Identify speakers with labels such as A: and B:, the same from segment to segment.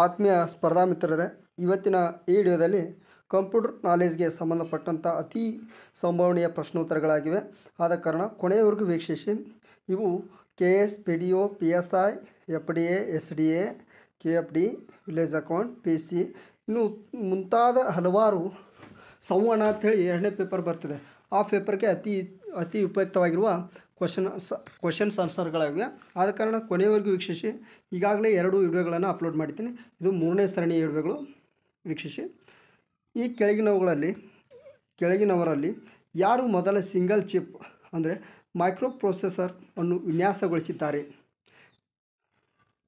A: ಆತ್ಮೀಯ ಸ್ಪರ್ಧಾ ಮಿತ್ರರೇ ಇವತ್ತಿನ ಈ ವಿಡಿಯೋದಲ್ಲಿ ಕಂಪ್ಯೂಟರ್ ನಾಲೆಜ್ಗೆ ಸಂಬಂಧಪಟ್ಟಂಥ ಅತಿ ಸಂಭವನೀಯ ಪ್ರಶ್ನೋತ್ತರಗಳಾಗಿವೆ ಆದ ಕಾರಣ ಕೊನೆಯವರೆಗೂ ವೀಕ್ಷಿಸಿ ಇವು K S P D O P S I F D A S D A K F D village account P C ಇನ್ನು ಮುಂತಾದ ಹಲವಾರು ಸಂವಹನ ಅಂಥೇಳಿ ಎರಡನೇ ಪೇಪರ್ ಬರ್ತದೆ ಆ ಪೇಪರ್ಗೆ ಅತಿ ಅತಿ ಉಪಯುಕ್ತವಾಗಿರುವ ಕ್ವಶನ್ ಕ್ವಶನ್ಸ್ ಆನ್ಸರ್ಗಳಾಗಿವೆ ಆದ ಕಾರಣ ಕೊನೆಯವರೆಗೂ ವೀಕ್ಷಿಸಿ ಈಗಾಗಲೇ ಎರಡು ವಿಡಿಯೋಗಳನ್ನು ಅಪ್ಲೋಡ್ ಮಾಡಿದ್ದೀನಿ ಇದು ಮೂರನೇ ಸರಣಿ ವಿಡಿಯೋಗಳು ವೀಕ್ಷಿಸಿ ಈ ಕೆಳಗಿನವುಗಳಲ್ಲಿ ಕೆಳಗಿನವರಲ್ಲಿ ಯಾರು ಮೊದಲ ಸಿಂಗಲ್ ಚಿಪ್ ಅಂದರೆ ಮೈಕ್ರೋ ಪ್ರೊಸೆಸರ್ ಅನ್ನು ವಿನ್ಯಾಸಗೊಳಿಸಿದ್ದಾರೆ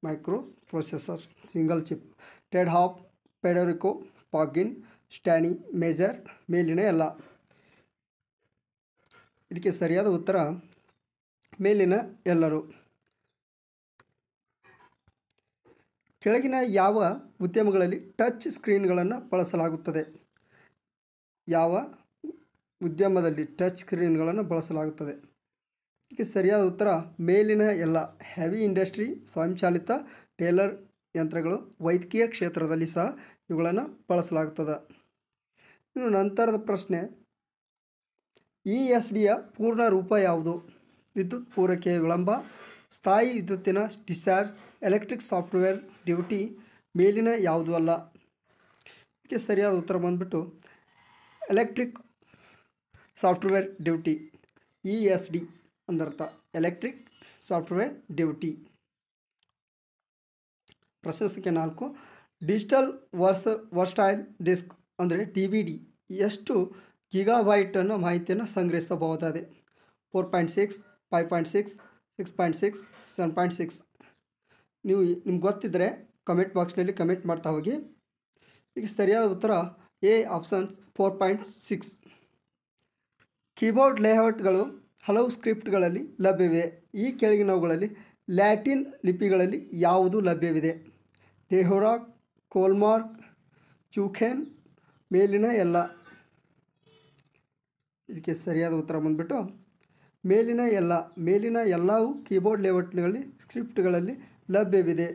A: microprocessor single chip Ted Hoff Federico Faggin Stanley Mazor ಮೇಲಿನ ಎಲ್ಲ ಇದಕ್ಕೆ ಸರಿಯಾದ ಉತ್ತರ ಮೇಲಿನ ಎಲ್ಲರೂ ಕೆಳಗಿನ ಯಾವ ಉದ್ಯಮಗಳಲ್ಲಿ ಟಚ್ ಸ್ಕ್ರೀನ್ಗಳನ್ನು ಬಳಸಲಾಗುತ್ತದೆ ಯಾವ ಉದ್ಯಮದಲ್ಲಿ ಟಚ್ ಸ್ಕ್ರೀನ್ಗಳನ್ನು ಬಳಸಲಾಗುತ್ತದೆ ಇದಕ್ಕೆ ಸರಿಯಾದ ಉತ್ತರ ಮೇಲಿನ ಎಲ್ಲ ಹೆವಿ ಇಂಡಸ್ಟ್ರಿ ಸ್ವಯಂಚಾಲಿತ ಟೇಲರ್ ಯಂತ್ರಗಳು ವೈದ್ಯಕೀಯ ಕ್ಷೇತ್ರದಲ್ಲಿ ಸಹ ಇವುಗಳನ್ನು ಬಳಸಲಾಗುತ್ತದೆ ಇನ್ನು ನಂತರದ ಪ್ರಶ್ನೆ ಇ ಎಸ್ ಡಿಯ ಪೂರ್ಣ ರೂಪ ಯಾವುದು ವಿದ್ಯುತ್ ಪೂರೈಕೆ ವಿಳಂಬ ಸ್ಥಾಯಿ ವಿದ್ಯುತ್ತಿನ ಡಿಸ್ಚಾರ್ಜ್ ಎಲೆಕ್ಟ್ರಿಕ್ ಸಾಫ್ಟ್ವೇರ್ ಡ್ಯೂಟಿ ಮೇಲಿನ ಯಾವುದೂ ಅಲ್ಲ ಇದಕ್ಕೆ ಸರಿಯಾದ ಉತ್ತರ ಬಂದುಬಿಟ್ಟು electric software duty E S D ಅಂದರ್ಥ ಎಲೆಕ್ಟ್ರಿಕ್ ಸಾಫ್ಟ್ವೇರ್ ಡ್ಯೂಟಿ ಪ್ರಶ್ನೆ ಸಂಖ್ಯೆ ನಾಲ್ಕು ಡಿಜಿಟಲ್ ವರ್ಸ್ ವರ್ಸ್ಟೈಲ್ ಡಿಸ್ಕ್ ಅಂದರೆ ಟಿ ವಿ ಡಿ ಎಷ್ಟು ಗಿಗಾಬೈಟನ್ನು ಮಾಹಿತಿಯನ್ನು ಸಂಗ್ರಹಿಸಬಹುದಾದೆ four point six five point six six point six seven point six ನೀವು ನಿಮ್ಗೆ ಗೊತ್ತಿದ್ದರೆ ಕಮೆಂಟ್ ಬಾಕ್ಸ್ನಲ್ಲಿ ಕಮೆಂಟ್ ಮಾಡ್ತಾ ಹೋಗಿ ಈಗ ಸರಿಯಾದ ಉತ್ತರ A options four point six keyboard ಲೇಔಟ್ಗಳು ಹಲವು ಸ್ಕ್ರಿಪ್ಟ್ಗಳಲ್ಲಿ ಲಭ್ಯವಿದೆ ಈ ಕೆಳಗಿನವುಗಳಲ್ಲಿ ಲ್ಯಾಟಿನ್ ಲಿಪಿಗಳಲ್ಲಿ ಯಾವುದು ಲಭ್ಯವಿದೆ ನೆಹೋರಾಕ್ ಕೋಲ್ಮಾರ್ಕ್ ಚೂಖೆನ್ ಮೇಲಿನ ಎಲ್ಲ ಇದಕ್ಕೆ ಸರಿಯಾದ ಉತ್ತರ ಬಂದುಬಿಟ್ಟು ಮೇಲಿನ ಎಲ್ಲ ಮೇಲಿನ ಎಲ್ಲವೂ ಕೀಬೋರ್ಡ್ ಲೇಔಟ್ಗಳಲ್ಲಿ ಸ್ಕ್ರಿಪ್ಟ್ಗಳಲ್ಲಿ ಲಭ್ಯವಿದೆ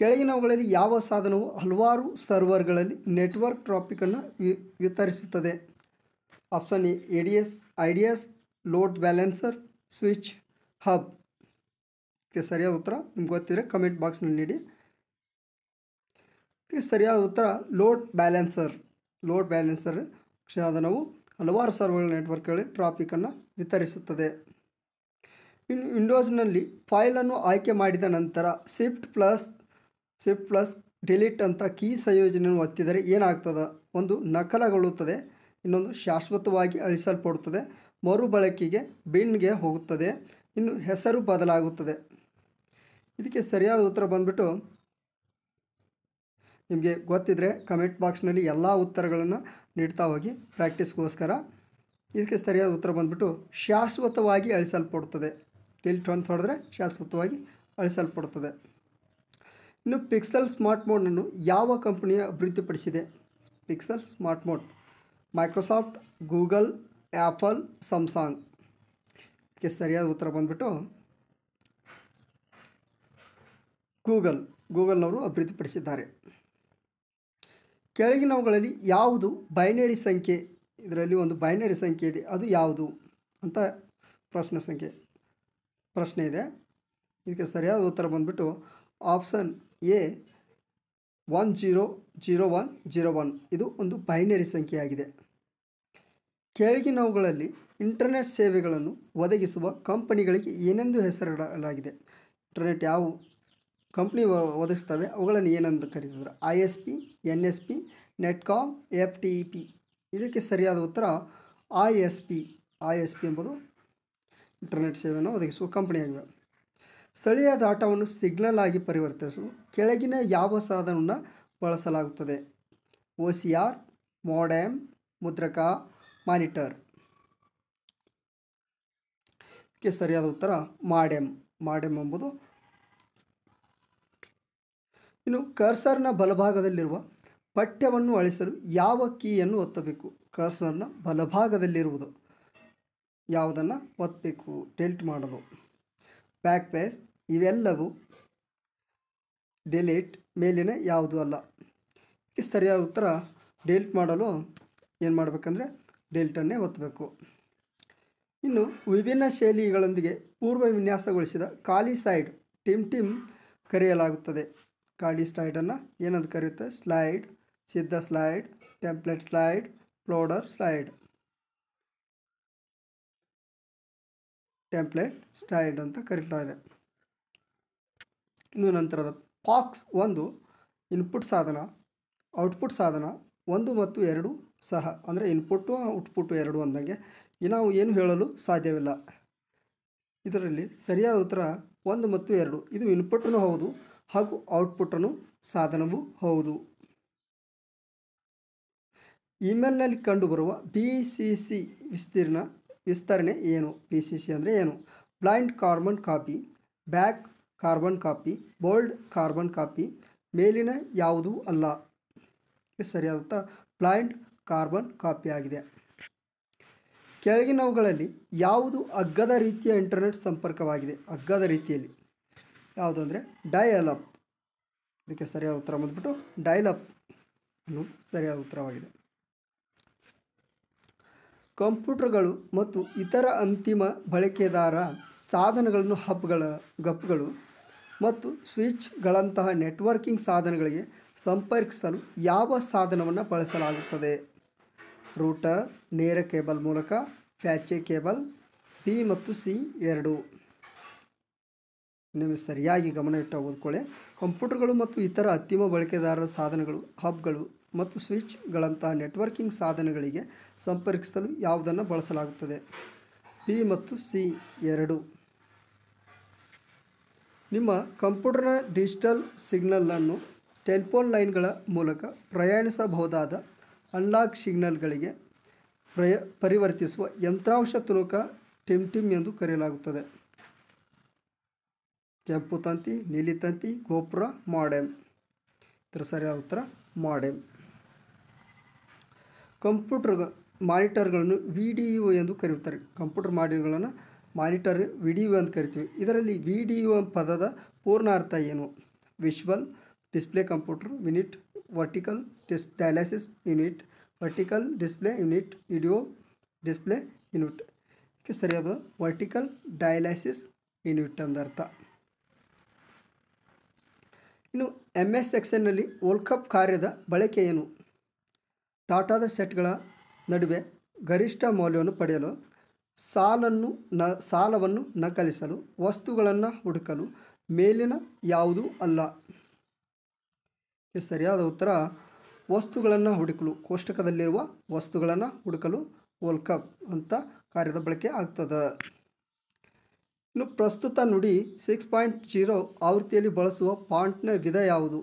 A: ಕೆಳಗಿನವುಗಳಲ್ಲಿ ಯಾವ ಸಾಧನವು ಹಲವಾರು ಸರ್ವರ್ಗಳಲ್ಲಿ ನೆಟ್ವರ್ಕ್ ಟ್ರಾಪಿಕನ್ನು ವಿತರಿಸುತ್ತದೆ option A A D S I D S load balancer switch hub ಇದಕ್ಕೆ ಸರಿಯಾದ ಉತ್ತರ ನಿಮ್ಗೆ ಗೊತ್ತಿದ್ರೆ ಕಮೆಂಟ್ ಬಾಕ್ಸ್ನಲ್ಲಿ ನೀಡಿ ಇದಕ್ಕೆ ಸರಿಯಾದ ಉತ್ತರ ಲೋಡ್ ಬ್ಯಾಲೆನ್ಸರ್ ಲೋಡ್ ಬ್ಯಾಲೆನ್ಸರ್ ಸಾಧನವು ಹಲವಾರು ಸರ್ವರ್ ನೆಟ್ವರ್ಕ್ಗಳಲ್ಲಿ ಟ್ರಾಫಿಕನ್ನು ವಿತರಿಸುತ್ತದೆ ಇನ್ನು ವಿಂಡೋಸ್ನಲ್ಲಿ ಫೈಲನ್ನು ಆಯ್ಕೆ ಮಾಡಿದ ನಂತರ shift plus shift plus delete ಅಂತ ಕೀ ಸಂಯೋಜನೆಯನ್ನು ಒತ್ತಿದರೆ ಏನಾಗ್ತದೆ ಒಂದು ನಕಲಗೊಳ್ಳುತ್ತದೆ ಇನ್ನೊಂದು ಶಾಶ್ವತವಾಗಿ ಅಳಿಸಲ್ಪಡುತ್ತದೆ ಮರುಬಳಕೆಗೆ ಬಿನ್ಗೆ ಹೋಗುತ್ತದೆ ಇನ್ನು ಹೆಸರು ಬದಲಾಗುತ್ತದೆ ಇದಕ್ಕೆ ಸರಿಯಾದ ಉತ್ತರ ಬಂದ್ಬಿಟ್ಟು ನಿಮಗೆ ಗೊತ್ತಿದ್ದರೆ ಕಮೆಂಟ್ ಬಾಕ್ಸ್ನಲ್ಲಿ ಎಲ್ಲ ಉತ್ತರಗಳನ್ನು ನೀಡ್ತಾ ಹೋಗಿ ಪ್ರಾಕ್ಟೀಸ್ಗೋಸ್ಕರ ಇದಕ್ಕೆ ಸರಿಯಾದ ಉತ್ತರ ಬಂದುಬಿಟ್ಟು ಶಾಶ್ವತವಾಗಿ ಅಳಿಸಲ್ಪಡುತ್ತದೆ ಟಿಲ್ಟ್ ಒಂದು ಹೊಡೆದ್ರೆ ಶಾಶ್ವತವಾಗಿ ಅಳಿಸಲ್ಪಡುತ್ತದೆ ಇನ್ನು ಪಿಕ್ಸೆಲ್ ಸ್ಮಾರ್ಟ್ ಮೋಡನ್ನು ಯಾವ ಕಂಪ್ನಿಯ ಅಭಿವೃದ್ಧಿಪಡಿಸಿದೆ pixel smart mode Microsoft Google Apple Samsung ಇದಕ್ಕೆ ಸರಿಯಾದ ಉತ್ತರ ಬಂದುಬಿಟ್ಟು ಗೂಗಲ್ ಗೂಗಲ್ನವರು ಅಭಿವೃದ್ಧಿಪಡಿಸಿದ್ದಾರೆ ಕೆಳಗಿನವುಗಳಲ್ಲಿ ಯಾವುದು ಬೈನರಿ ಸಂಖ್ಯೆ ಇದರಲ್ಲಿ ಒಂದು ಬೈನರಿ ಸಂಖ್ಯೆ ಇದೆ ಅದು ಯಾವುದು ಅಂತ ಪ್ರಶ್ನೆ ಸಂಖ್ಯೆ ಪ್ರಶ್ನೆ ಇದೆ ಇದಕ್ಕೆ ಸರಿಯಾದ ಉತ್ತರ ಬಂದುಬಿಟ್ಟು option A one zero zero one zero one ಇದು ಒಂದು ಬೈನರಿ ಸಂಖ್ಯೆಯಾಗಿದೆ ಕೆಳಗಿನವುಗಳಲ್ಲಿ ಇಂಟರ್ನೆಟ್ ಸೇವೆಗಳನ್ನು ಒದಗಿಸುವ ಕಂಪನಿಗಳಿಗೆ ಏನೆಂದು ಹೆಸರಿಡಲಾಗಿದೆ ಇಂಟರ್ನೆಟ್ ಯಾವ ಕಂಪ್ನಿ ಒದಗಿಸ್ತವೆ ಅವುಗಳನ್ನು ಏನಂತ ಕರೀತಿದ್ರು I S P N S P Netcom F T P ಇದಕ್ಕೆ ಸರಿಯಾದ ಉತ್ತರ I S P I S P ಎಂಬುದು ಇಂಟರ್ನೆಟ್ ಸೇವೆಯನ್ನು ಒದಗಿಸುವ ಕಂಪ್ನಿಯಾಗಿವೆ ಸ್ಥಳೀಯ ಡಾಟಾವನ್ನು ಸಿಗ್ನಲ್ ಆಗಿ ಪರಿವರ್ತಿಸಲು ಕೆಳಗಿನ ಯಾವ ಸಾಧನವನ್ನು ಬಳಸಲಾಗುತ್ತದೆ ಒ ಸಿ ಆರ್ ಮೋಡ್ಯಾಮ್ ಮುದ್ರಕ ಮಾನಿಟರ್ ಇದಕ್ಕೆ ಸರಿಯಾದ ಉತ್ತರ ಮಾಡೆಮ್ ಮಾಡೆಮ್ ಎಂಬುದು ಇನ್ನು ಕರ್ಸರ್ನ ಬಲಭಾಗದಲ್ಲಿರುವ ಪಠ್ಯವನ್ನು ಅಳಿಸಲು ಯಾವ ಕೀಯನ್ನು ಒತ್ತಬೇಕು ಕರ್ಸರ್ನ ಬಲಭಾಗದಲ್ಲಿರುವುದು ಯಾವುದನ್ನು ಒತ್ತಬೇಕು ಡೆಲ್ಟ್ ಮಾಡಲು ಬ್ಯಾಕ್ ಪೇಸ್ ಇವೆಲ್ಲವೂ ಡೆಲೀಟ್ ಮೇಲಿನ ಯಾವುದು ಅಲ್ಲ ಈ ಸರಿಯಾದ ಉತ್ತರ ಡೆಲ್ಟ್ ಮಾಡಲು ಏನು ಮಾಡಬೇಕಂದ್ರೆ ಡೆಲ್ಟನ್ನೇ ಒತ್ತಬೇಕು ಇನ್ನು ವಿಭಿನ್ನ ಶೈಲಿಗಳೊಂದಿಗೆ ಪೂರ್ವ ವಿನ್ಯಾಸಗೊಳಿಸಿದ ಖಾಲಿ ಸೈಡ್ ಟಿಮ್ ಟಿಮ್ ಕರೆಯಲಾಗುತ್ತದೆ ಗಾಡಿ ಸ್ಲೈಡನ್ನು ಏನಂತ ಕರೆಯುತ್ತೆ ಸ್ಲೈಡ್ ಸಿದ್ಧ slide template slide folder slide template slide ಅಂತ ಕರೀತಾ ಇದೆ ಇನ್ನು ನಂತರದ ಪಾಕ್ಸ್ ಒಂದು ಇನ್ಪುಟ್ ಸಾಧನ ಔಟ್ಪುಟ್ ಸಾಧನ ಒಂದು ಮತ್ತು ಎರಡು ಸಹ ಅಂದರೆ ಇನ್ಪುಟ್ಟು ಔಟ್ಪುಟ್ಟು ಎರಡು ಅಂದಂಗೆ ನಾವು ಏನು ಹೇಳಲು ಸಾಧ್ಯವಿಲ್ಲ ಇದರಲ್ಲಿ ಸರಿಯಾದ ಉತ್ತರ ಒಂದು ಮತ್ತು ಎರಡು ಇದು ಇನ್ಪುಟ್ಟು ಹೌದು ಹಾಗೂ ಅನ್ನು ಸಾಧನವೂ ಹೌದು ಇಮೇಲ್ನಲ್ಲಿ ಕಂಡುಬರುವ ಬಿ ಸಿ ಸಿ ವಿಸ್ತೀರ್ಣ ವಿಸ್ತರಣೆ ಏನು ಬಿ ಸಿ ಸಿ ಅಂದರೆ ಏನು blind carbon copy back carbon copy bold carbon copy ಮೇಲಿನ ಯಾವುದೂ ಅಲ್ಲ ಸರಿಯಾದಂಥ ಬ್ಲೈಂಡ್ ಕಾರ್ಬನ್ ಕಾಪಿ ಆಗಿದೆ ಕೆಳಗಿನವುಗಳಲ್ಲಿ ಯಾವುದು ಅಗ್ಗದ ರೀತಿಯ ಇಂಟರ್ನೆಟ್ ಸಂಪರ್ಕವಾಗಿದೆ ಅಗ್ಗದ ರೀತಿಯಲ್ಲಿ ಯಾವುದು ಅಂದರೆ ಡಯಲಪ್ ಇದಕ್ಕೆ ಸರಿಯಾದ ಉತ್ತರ ಬಂದ್ಬಿಟ್ಟು ಡೈಲಪ್ ಅನ್ನು ಸರಿಯಾದ ಉತ್ತರವಾಗಿದೆ ಕಂಪ್ಯೂಟರ್ಗಳು ಮತ್ತು ಇತರ ಅಂತಿಮ ಬಳಕೆದಾರ ಸಾಧನಗಳನ್ನು ಹಬ್ಗಳ ಗಪ್ಗಳು ಮತ್ತು ಸ್ವಿಚ್ಗಳಂತಹ ನೆಟ್ವರ್ಕಿಂಗ್ ಸಾಧನಗಳಿಗೆ ಸಂಪರ್ಕಿಸಲು ಯಾವ ಸಾಧನವನ್ನು ಬಳಸಲಾಗುತ್ತದೆ ರೂಟರ್ ನೇರ ಕೇಬಲ್ ಮೂಲಕ ಪ್ಯಾಚೆ ಕೇಬಲ್ ಬಿ ಮತ್ತು ಸಿ ಎರಡು ನಿಮಗೆ ಸರಿಯಾಗಿ ಗಮನ ಇಟ್ಟು ಓದ್ಕೊಳ್ಳಿ ಕಂಪ್ಯೂಟರ್ಗಳು ಮತ್ತು ಇತರ ಅಂತಿಮ ಬಳಕೆದಾರರ ಸಾಧನಗಳು ಹಬ್ಗಳು ಮತ್ತು ಸ್ವಿಚ್ಗಳಂತಹ ನೆಟ್ವರ್ಕಿಂಗ್ ಸಾಧನಗಳಿಗೆ ಸಂಪರ್ಕಿಸಲು ಯಾವುದನ್ನು ಬಳಸಲಾಗುತ್ತದೆ ಬಿ ಮತ್ತು ಸಿ ಎರಡು ನಿಮ್ಮ ಕಂಪ್ಯೂಟರ್ನ ಡಿಜಿಟಲ್ ಸಿಗ್ನಲನ್ನು ಟೆಲಿಫೋನ್ ಲೈನ್ಗಳ ಮೂಲಕ ಪ್ರಯಾಣಿಸಬಹುದಾದ ಅನ್ಲಾಕ್ ಸಿಗ್ನಲ್ಗಳಿಗೆ ಪ್ರಯ ಪರಿವರ್ತಿಸುವ ಯಂತ್ರಾಂಶ ತುಣುಕ ಟಿಮ್ ಟಿಮ್ ಎಂದು ಕರೆಯಲಾಗುತ್ತದೆ ಕೆಂಪು ತಂತಿ ನೀಲಿ ತಂತಿ ಗೋಪುರ ಮಾಡೆಮ್ ಇದರ ಸರಿಯಾದ ಉತ್ತರ ಮಾಡೆಮ್ ಕಂಪ್ಯೂಟರ್ ಮಾನಿಟರ್ಗಳನ್ನು ವಿ ಡಿ ಯು ಎಂದು ಕರೆಯುತ್ತಾರೆ ಕಂಪ್ಯೂಟರ್ ಮಾಡಿಗಳನ್ನು ಮಾನಿಟರ್ ವಿ ಒ ಅಂತ ಕರಿತೀವಿ ಇದರಲ್ಲಿ ವಿ ವಿಡಿಯೋ ಪದದ ಪೂರ್ಣಾರ್ಥ ಏನು visual display computer unit vertical ಡಿಸ್ dialysis unit vertical display unit video display unit ಸರಿಯಾದ ವರ್ಟಿಕಲ್ ಡಯಾಲಿಸಿಸ್ ಯೂನಿಟ್ ಅಂದರ್ಥ ಇನ್ನು ಎಮ್ ಎಸ್ ಎಕ್ಸೆಲ್ನಲ್ಲಿ ಕಪ್ ಕಾರ್ಯದ ಬಳಕೆ ಏನು ಡಾಟಾದ ಸೆಟ್ಗಳ ನಡುವೆ ಗರಿಷ್ಠ ಮೌಲ್ಯವನ್ನು ಪಡೆಯಲು ಸಾಲನ್ನು ನ ಸಾಲವನ್ನು ನಕಲಿಸಲು ವಸ್ತುಗಳನ್ನು ಹುಡುಕಲು ಮೇಲಿನ ಯಾವುದೂ ಅಲ್ಲ ಸರಿಯಾದ ಉತ್ತರ ವಸ್ತುಗಳನ್ನು ಹುಡುಕಲು ಕೋಷ್ಟಕದಲ್ಲಿರುವ ವಸ್ತುಗಳನ್ನು ಹುಡುಕಲು ಕಪ್ ಅಂತ ಕಾರ್ಯದ ಬಳಕೆ ಆಗ್ತದೆ ಇನ್ನು ಪ್ರಸ್ತುತ ನುಡಿ ಸಿಕ್ಸ್ ಪಾಯಿಂಟ್ ಜೀರೋ ಆವೃತ್ತಿಯಲ್ಲಿ ಬಳಸುವ ಪಾಂಟ್ನ ವಿಧ ಯಾವುದು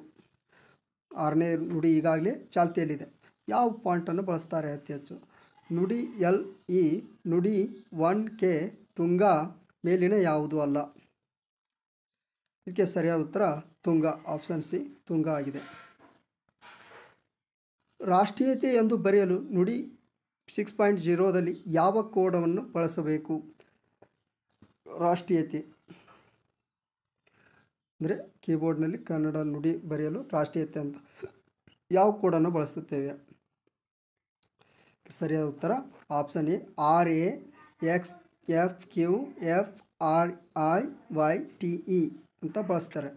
A: ಆರನೇ ನುಡಿ ಈಗಾಗಲೇ ಚಾಲ್ತಿಯಲ್ಲಿದೆ ಯಾವ ಪಾಯಿಂಟನ್ನು ಬಳಸ್ತಾರೆ ಅತಿ ಹೆಚ್ಚು Nudi L E Nudi one K Tunga ಮೇಲಿನ ಯಾವುದು ಅಲ್ಲ ಇದಕ್ಕೆ ಸರಿಯಾದ ಉತ್ತರ ತುಂಗ ಆಪ್ಷನ್ ಸಿ ತುಂಗ ಆಗಿದೆ ರಾಷ್ಟ್ರೀಯತೆ ಎಂದು ಬರೆಯಲು ನುಡಿ ಸಿಕ್ಸ್ ಪಾಯಿಂಟ್ ಜೀರೋದಲ್ಲಿ ಯಾವ ಕೋಡವನ್ನು ಬಳಸಬೇಕು ರಾಷ್ಟ್ರೀಯತೆ ಅಂದರೆ ಕೀಬೋರ್ಡ್ನಲ್ಲಿ ಕನ್ನಡ ನುಡಿ ಬರೆಯಲು ರಾಷ್ಟ್ರೀಯತೆ ಅಂತ ಯಾವ ಕೋಡನ್ನು ಬಳಸುತ್ತೇವೆ ಸರಿಯಾದ ಉತ್ತರ option A R A X F Q F R I Y T E ಅಂತ ಬಳಸ್ತಾರೆ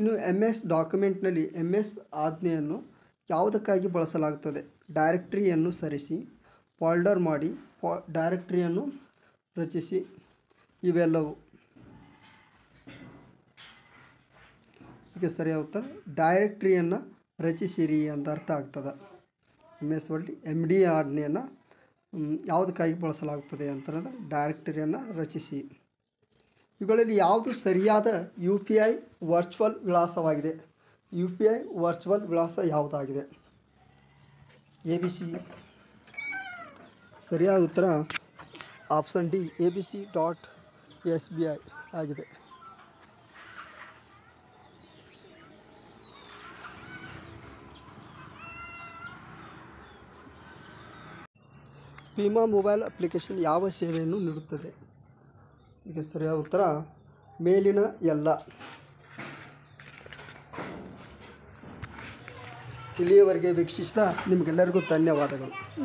A: ಇನ್ನು ಎಮ್ ಎಸ್ ಡಾಕ್ಯುಮೆಂಟ್ನಲ್ಲಿ ಎಮ್ ಎಸ್ ಆಜ್ಞೆಯನ್ನು ಯಾವುದಕ್ಕಾಗಿ ಬಳಸಲಾಗುತ್ತದೆ ಡೈರೆಕ್ಟ್ರಿಯನ್ನು ಸರಿಸಿ ಫೋಲ್ಡರ್ ಮಾಡಿ ಫೋ ಡೈರೆಕ್ಟ್ರಿಯನ್ನು ರಚಿಸಿ ಇವೆಲ್ಲವು ಈಗ ಸರಿಯಾದ ಉತ್ತರ ಡೈರೆಕ್ಟ್ರಿಯನ್ನು ರಚಿಸಿರಿ ಅಂತ ಅರ್ಥ ಆಗ್ತದೆ M S world M D ಆಜ್ಞೆಯನ್ನು ಯಾವುದಕ್ಕಾಗಿ ಬಳಸಲಾಗುತ್ತದೆ ಅಂತಂದರೆ ಡೈರೆಕ್ಟ್ರಿಯನ್ನು ರಚಿಸಿ ಇವುಗಳಲ್ಲಿ ಯಾವುದು ಸರಿಯಾದ ಯು ಪಿ ಐ ವರ್ಚುವಲ್ ವಿಳಾಸವಾಗಿದೆ ಯು ಪಿ ಐ ವರ್ಚುವಲ್ ವಿಳಾಸ ಯಾವುದಾಗಿದೆ ಎ ಬಿ ಸಿ ಸರಿಯಾದ ಉತ್ತರ option D A B C dot S B I ಆಗಿದೆ ವಿಮಾ ಮೊಬೈಲ್ ಅಪ್ಲಿಕೇಶನ್ ಯಾವ ಸೇವೆಯನ್ನು ನೀಡುತ್ತದೆ ಇದಕ್ಕೆ ಸರಿಯಾದ ಉತ್ತರ ಮೇಲಿನ ಎಲ್ಲ ಇಲ್ಲಿಯವರೆಗೆ ವೀಕ್ಷಿಸಿದ ನಿಮಗೆಲ್ಲರಿಗೂ ಧನ್ಯವಾದಗಳು